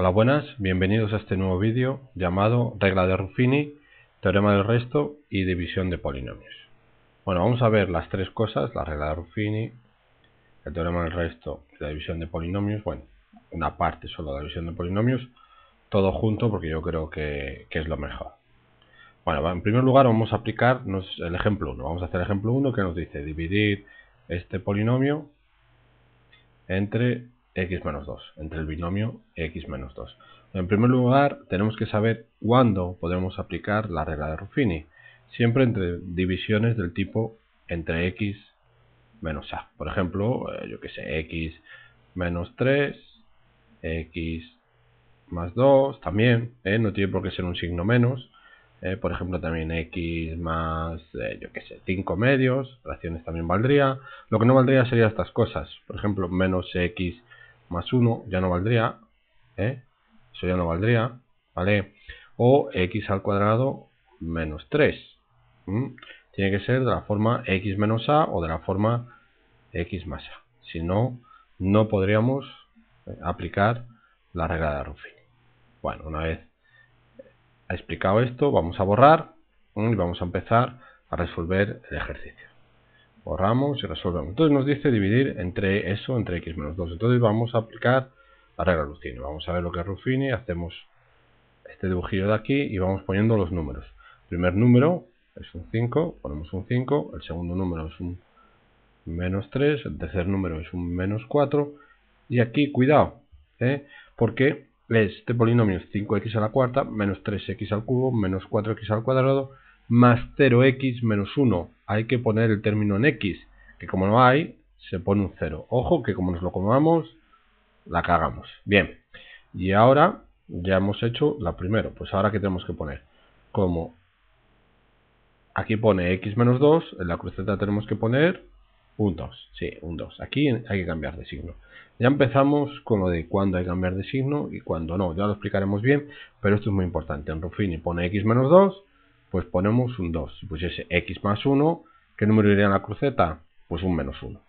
Hola buenas, bienvenidos a este nuevo vídeo llamado regla de Ruffini, teorema del resto y división de polinomios. Bueno, vamos a ver las tres cosas, la regla de Ruffini, el teorema del resto y la división de polinomios, bueno, una parte solo de la división de polinomios, todo junto porque yo creo que, que es lo mejor. Bueno, en primer lugar vamos a aplicar el ejemplo 1, vamos a hacer el ejemplo 1 que nos dice dividir este polinomio entre x menos 2, entre el binomio x menos 2. En primer lugar, tenemos que saber cuándo podemos aplicar la regla de Ruffini, siempre entre divisiones del tipo entre x menos a. Por ejemplo, eh, yo que sé, x menos 3, x más 2, también, eh, no tiene por qué ser un signo menos. Eh, por ejemplo, también x más, yo qué sé, 5 medios, raciones también valdría. Lo que no valdría serían estas cosas. Por ejemplo, menos x más 1 ya no valdría, ¿eh? eso ya no valdría, ¿vale? O x al cuadrado menos 3. Tiene que ser de la forma x menos a o de la forma x más a. Si no, no podríamos eh, aplicar la regla de Ruffin. Bueno, una vez explicado esto, vamos a borrar y vamos a empezar a resolver el ejercicio borramos y resolvemos. Entonces nos dice dividir entre eso, entre x menos 2. Entonces vamos a aplicar la regla Ruffini. Vamos a ver lo que es Ruffini, hacemos este dibujillo de aquí y vamos poniendo los números. primer número es un 5, ponemos un 5, el segundo número es un menos 3, el tercer número es un menos 4 y aquí cuidado, ¿eh? porque este polinomio es 5x a la cuarta menos 3x al cubo menos 4x al cuadrado más 0x menos 1 hay que poner el término en X, que como no hay, se pone un 0. Ojo que como nos lo comamos, la cagamos. Bien, y ahora ya hemos hecho la primera. Pues ahora que tenemos que poner, como aquí pone X menos 2, en la cruceta tenemos que poner un 2. Sí, un 2. Aquí hay que cambiar de signo. Ya empezamos con lo de cuándo hay que cambiar de signo y cuándo no. Ya lo explicaremos bien, pero esto es muy importante. En Ruffini pone X menos 2 pues ponemos un 2. Pues ese x más 1, ¿qué número iría en la cruceta? Pues un menos 1.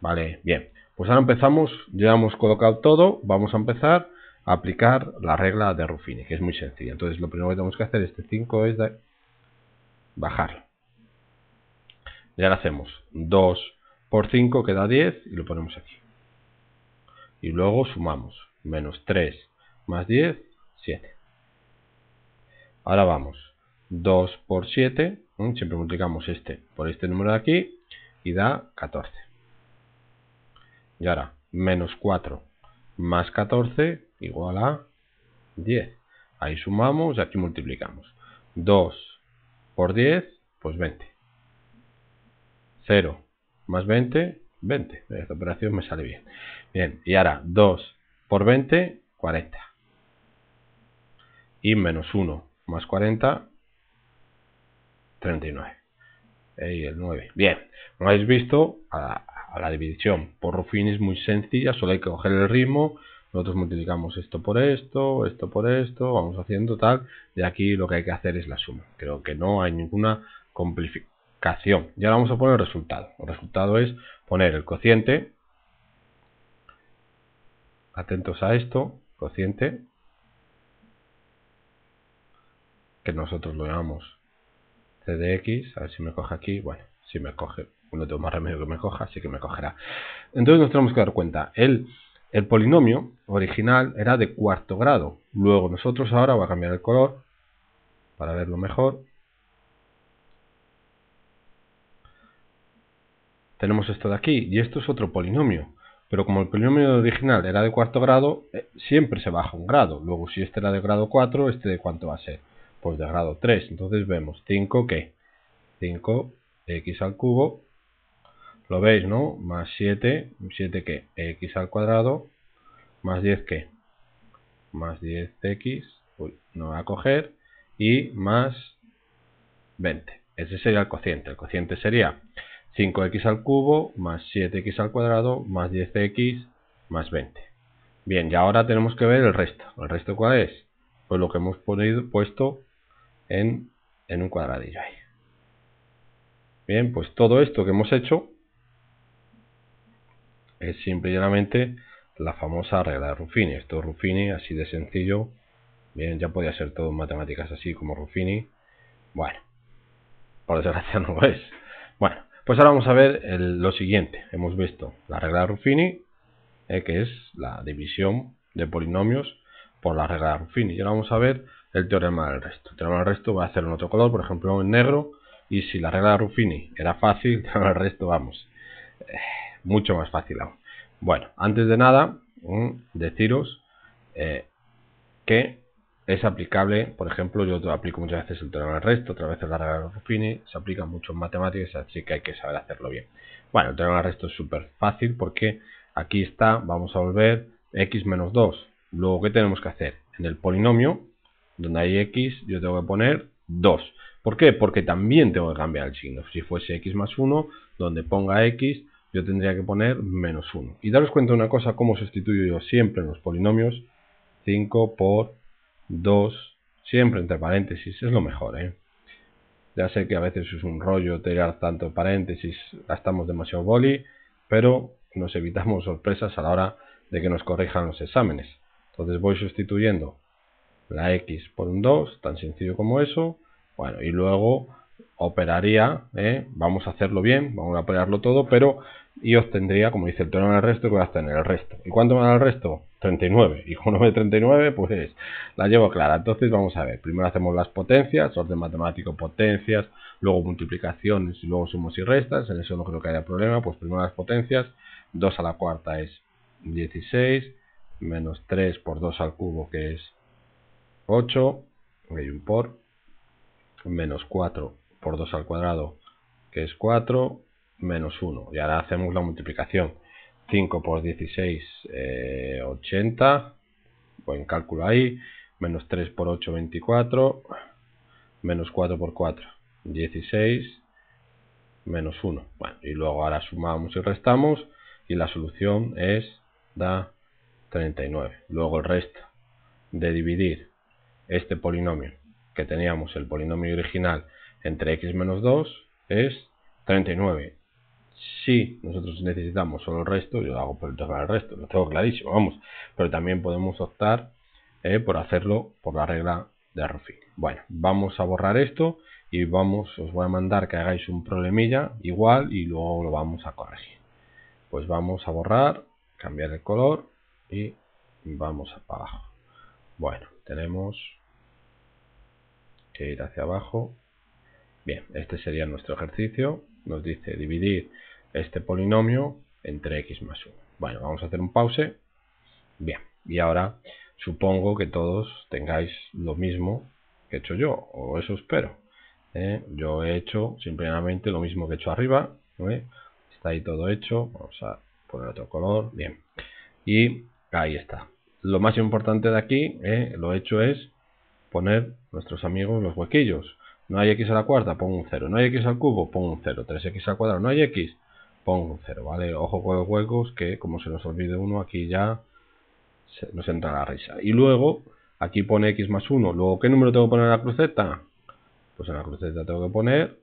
Vale, bien. Pues ahora empezamos, ya hemos colocado todo, vamos a empezar a aplicar la regla de Ruffini, que es muy sencilla. Entonces lo primero que tenemos que hacer este 5 es bajarlo. bajar. Ya lo hacemos. 2 por 5 queda 10 y lo ponemos aquí. Y luego sumamos. Menos 3 más 10, 7. Ahora vamos. 2 por 7, siempre multiplicamos este por este número de aquí y da 14. Y ahora, menos 4 más 14 igual a 10. Ahí sumamos y aquí multiplicamos. 2 por 10, pues 20. 0 más 20, 20. Esta operación me sale bien. Bien, y ahora 2 por 20, 40. Y menos 1 más 40, 39. Y el 9. Bien, como habéis visto, a la, división por fin es muy sencilla, solo hay que coger el ritmo. Nosotros multiplicamos esto por esto, esto por esto, vamos haciendo tal. De aquí lo que hay que hacer es la suma. Creo que no hay ninguna complicación. Y ahora vamos a poner el resultado. El resultado es poner el cociente. Atentos a esto, cociente. Que nosotros lo llamamos x, a ver si me coge aquí, bueno, si me coge, no tengo más remedio que me coja, así que me cogerá. Entonces nos tenemos que dar cuenta, el, el polinomio original era de cuarto grado, luego nosotros ahora, voy a cambiar el color para verlo mejor, tenemos esto de aquí, y esto es otro polinomio, pero como el polinomio original era de cuarto grado, eh, siempre se baja un grado, luego si este era de grado 4, este de cuánto va a ser, pues de grado 3. Entonces vemos 5 que 5x al cubo, lo veis, ¿no? Más 7, 7 que x al cuadrado, más 10 que, más 10x, no va a coger, y más 20. Ese sería el cociente. El cociente sería 5x al cubo más 7x al cuadrado más 10x más 20. Bien, y ahora tenemos que ver el resto. ¿El resto cuál es? Pues lo que hemos podido puesto en, un cuadradillo ahí. Bien, pues todo esto que hemos hecho es simplemente la famosa regla de Ruffini. Esto es Ruffini, así de sencillo. Bien, ya podía ser todo en matemáticas así como Ruffini. Bueno, por desgracia no lo es. Bueno, pues ahora vamos a ver lo siguiente. Hemos visto la regla de Ruffini, eh, que es la división de polinomios por la regla de Ruffini. Y ahora vamos a ver el teorema del resto. El teorema del resto va a hacer en otro color, por ejemplo en negro, y si la regla de Ruffini era fácil, el teorema del resto, vamos, eh, mucho más fácil aún. Bueno, antes de nada, mm, deciros eh, que es aplicable, por ejemplo, yo aplico muchas veces el teorema del resto, otra vez la regla de Ruffini, se aplica mucho en matemáticas, así que hay que saber hacerlo bien. Bueno, el teorema del resto es súper fácil porque aquí está, vamos a volver, x menos 2. Luego, ¿qué tenemos que hacer? En el polinomio donde hay x, yo tengo que poner 2. ¿Por qué? Porque también tengo que cambiar el signo. Si fuese x más 1, donde ponga x, yo tendría que poner menos 1. Y daros cuenta de una cosa, cómo sustituyo yo siempre en los polinomios. 5 por 2, siempre entre paréntesis, es lo mejor, ¿eh? Ya sé que a veces es un rollo tirar tanto paréntesis, gastamos demasiado boli, pero nos evitamos sorpresas a la hora de que nos corrijan los exámenes. Entonces voy sustituyendo la x por un 2, tan sencillo como eso. Bueno, y luego operaría, ¿eh? vamos a hacerlo bien, vamos a operarlo todo, pero y obtendría, como dice el teorema del resto, que voy a tener el resto. ¿Y cuánto me da el resto? 39. Y con treinta y 39, pues la llevo clara. Entonces vamos a ver, primero hacemos las potencias, orden matemático potencias, luego multiplicaciones, y luego sumos y restas, en eso no creo que haya problema, pues primero las potencias, 2 a la cuarta es 16, menos 3 por 2 al cubo que es 8, hay un por, menos 4 por 2 al cuadrado, que es 4, menos 1. Y ahora hacemos la multiplicación. 5 por 16, eh, 80. Buen cálculo ahí. Menos 3 por 8, 24. Menos 4 por 4, 16. Menos 1. Bueno, y luego ahora sumamos y restamos. Y la solución es da 39. Luego el resto de dividir este polinomio que teníamos, el polinomio original entre x menos 2, es 39. Si nosotros necesitamos solo el resto, yo hago por el resto, lo tengo clarísimo, vamos. Pero también podemos optar eh, por hacerlo por la regla de Ruffini. Bueno, vamos a borrar esto y vamos, os voy a mandar que hagáis un problemilla igual y luego lo vamos a corregir. Pues vamos a borrar, cambiar el color y vamos para abajo. Bueno, tenemos que ir hacia abajo. Bien, este sería nuestro ejercicio. Nos dice dividir este polinomio entre x más 1. Bueno, vamos a hacer un pause. Bien, y ahora supongo que todos tengáis lo mismo que he hecho yo, o eso espero. ¿eh? Yo he hecho simplemente lo mismo que he hecho arriba. ¿eh? Está ahí todo hecho. Vamos a poner otro color. Bien. Y ahí está. Lo más importante de aquí, eh, lo hecho es poner nuestros amigos los huequillos. No hay x a la cuarta, pongo un 0. No hay x al cubo, pongo un 0. 3x al cuadrado, no hay x, pongo un 0. ¿Vale? Ojo con los huecos, que como se nos olvide uno, aquí ya nos entra la risa. Y luego, aquí pone x más 1. Luego, ¿qué número tengo que poner en la cruceta? Pues en la cruceta tengo que poner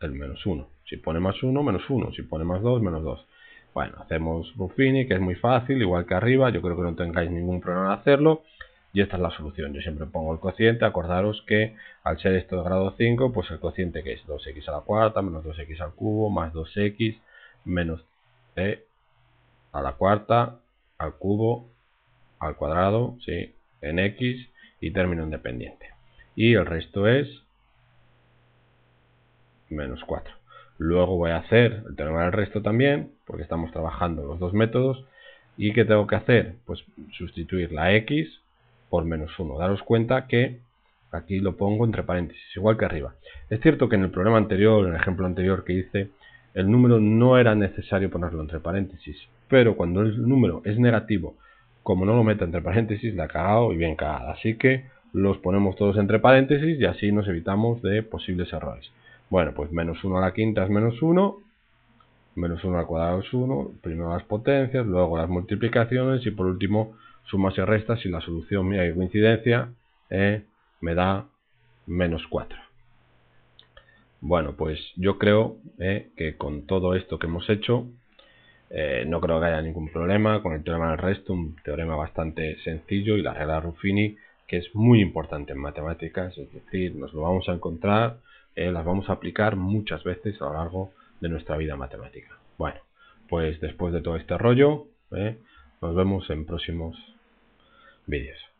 el menos 1. Si pone más 1, menos 1. Si pone más 2, menos 2. Bueno, hacemos Ruffini, que es muy fácil, igual que arriba, yo creo que no tengáis ningún problema en hacerlo. Y esta es la solución, yo siempre pongo el cociente, acordaros que al ser esto de grado 5, pues el cociente que es 2x a la cuarta, menos 2x al cubo, más 2x, menos e a la cuarta, al cubo, al cuadrado, sí, en x y término independiente. Y el resto es menos 4. Luego voy a hacer el teorema del resto también, porque estamos trabajando los dos métodos. ¿Y qué tengo que hacer? Pues sustituir la x por menos 1. Daros cuenta que aquí lo pongo entre paréntesis, igual que arriba. Es cierto que en el problema anterior, en el ejemplo anterior que hice, el número no era necesario ponerlo entre paréntesis, pero cuando el número es negativo, como no lo meta entre paréntesis, la ha cagado y bien cagada. Así que los ponemos todos entre paréntesis y así nos evitamos de posibles errores. Bueno, pues menos 1 a la quinta es menos 1, menos 1 al cuadrado es 1, primero las potencias, luego las multiplicaciones y por último sumas y restas y la solución, mía de coincidencia, eh, me da menos 4. Bueno, pues yo creo eh, que con todo esto que hemos hecho, eh, no creo que haya ningún problema con el teorema del resto, un teorema bastante sencillo y la regla Ruffini, que es muy importante en matemáticas, es decir, nos lo vamos a encontrar eh, las vamos a aplicar muchas veces a lo largo de nuestra vida matemática. Bueno, pues después de todo este rollo, eh, nos vemos en próximos vídeos.